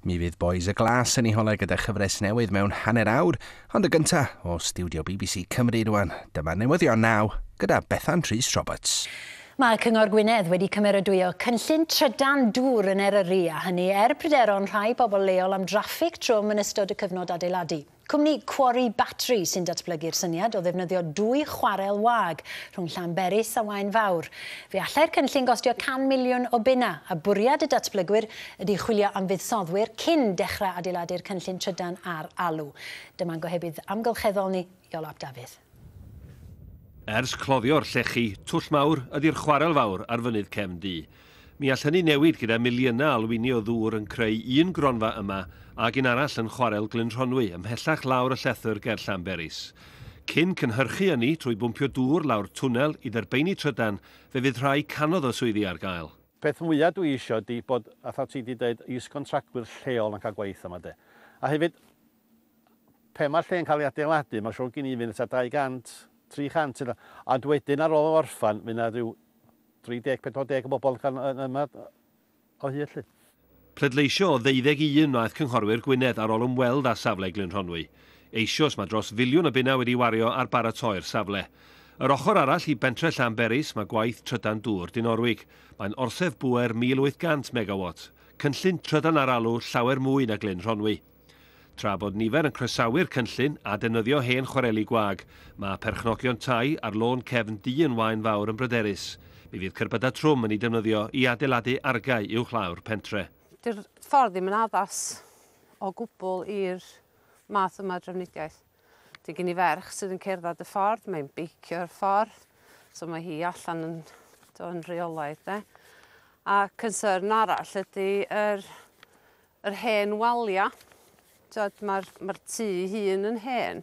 Mi fydd Boys y Glas yn ei holau gyda chyfres newydd mewn hanner awr, ond y gyntaf o studio BBC Cymru rwan, dyma newyddion naw gyda Bethan Tris Roberts. Mae Cyngor Gwynedd wedi cymeradwyo cynllun trydan dŵr yn Eryri a hynny er pryderon rhai bobl leol am draffic trwm yn ystod y cyfnod adeiladu. Cwmni Quarry Battery sy'n datblygu'r syniad o ddefnyddio dwy chwarel wag rhwng Llanberis a Wain Fawr. Fe allai'r cynllun gostio 100 miliwn o bunna a bwriad y datblygwyr ydy chwilio am fuddsoddwyr cyn dechrau adeiladu'r cynllun trydan ar alw. Dyma'n gohebydd amgylcheddol ni, Iolab Dafydd. Ers cloddio'r llechi, twll mawr ydy'r chwarel fawr ar fynydd cefn di. Mi all hynny newid gyda miliona alwini o ddŵr yn creu un gronfa yma ac un arall yn chwarel Glynrhonwy ymhellach lawr y llethyr ger Llanberis. Cyn cynhyrchu yni trwy bwmpio dŵr lawr twnel i dderbeini trydan, fe fydd rhai canodd o swyddi ar gael. Beth mwyaf dwi eisiau di bod, a thaw ti wedi dweud, is-contractwyr lleol yn cael gwaith yma de. A hefyd, pe mae'r lle yn cael ei adeiladu, mae'n siŵr gen i fynd at 200, 300, a dwedyn ar ôl o orffan, fydd yna rhyw 30-40 o bobl yn yma o hyd lly. Pledleisio o un wnaeth cynghorwyr Gwynedd ar ôl ymweld â safle Glyn Rhonwy. Eisios mae dros filiwn o bunnau wedi wario ar baratoi'r safle. Yr ochr arall i bentre Llanberis mae gwaith trydan dŵr di Norwig. Mae'n orsef bwer 1800 megawatt. Cynllun trydan ar alw llawer mwy na Glyn Rhonwy. Tra bod nifer yn croesawu'r cynllun a defnyddio hen chwareli gwag, mae perchnogion tai ar lôn cefn di yn wain fawr yn bryderus. Mi fydd cerbydau trwm yn ei defnyddio i adeiladu argau i'w chlawr pentre. Dy'r ffordd ddim yn addas o gwbl i'r math yma drefnidiaeth. Di gen i ferch sydd yn cerdded y ffordd, mae'n beicio'r ffordd, so mae hi allan yn, yn reolaidd. De. A cynsyrn arall ydy yr, yr hen waliau. Mae'r mae tŷ hun yn hen.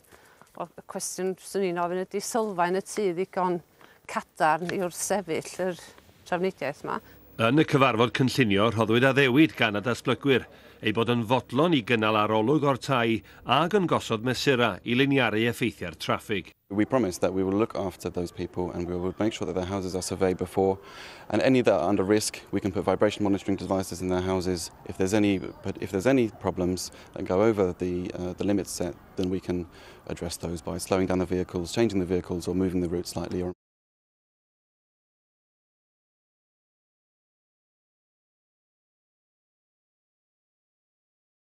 O, y cwestiwn swn i'n ofyn ydy sylfaen y tŷ ddigon cadarn i'r sefyll yr trafnidiaeth yma. Yn y cyfarfod cynllunio, rhoddwyd ddewyd gan y dasblygwyr ei bod yn fodlon i gynnal arolwg o'r tai a yn gosod mesura i liniaru effeithiau'r traffig. We promise that we will look after those people and we will make sure that their houses are surveyed before and any that are under risk we can put vibration monitoring devices in their houses if there's any if there's any problems that go over the uh, the limits set then we can address those by slowing down the vehicles changing the vehicles or moving the route slightly or